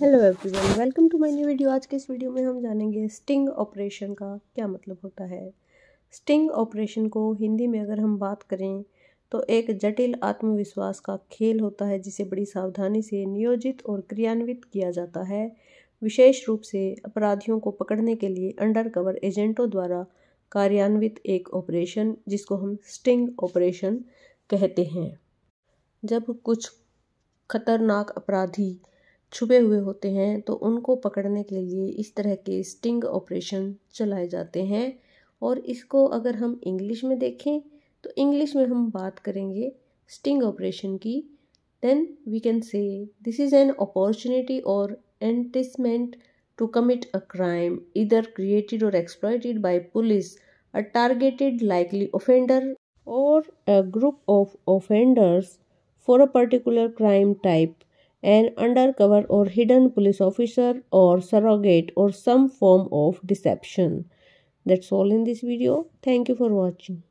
Hello everyone welcome to my new video आज के इस वीडियो में हम जानेंगे स्टिंग ऑपरेशन का क्या मतलब होता है स्टिंग ऑपरेशन को हिंदी में अगर हम बात करें तो एक जटिल आत्मविश्वास का खेल होता है जिसे बड़ी सावधानी से नियोजित और क्रियान्वित किया जाता है विशेष रूप से अपराधियों को पकड़ने के लिए अंडर कवर एजेंटों द्वारा कार्यान्वित एक ऑपरेशन जिसको हम स्टिंग ऑपरेशन कहते हैं जब कुछ खतरनाक अपराधी छुपे हुए होते हैं तो उनको पकड़ने के लिए इस तरह के स्टिंग ऑपरेशन चलाए जाते हैं और इसको अगर हम इंग्लिश में देखें तो इंग्लिश में हम बात करेंगे स्टिंग ऑपरेशन की then we can say this is an opportunity or enticement to commit a crime either created or exploited by police a targeted likely offender or a group of offenders for a particular crime type an undercover or hidden police officer or surrogate or some form of deception. That's all in this video. Thank you for watching.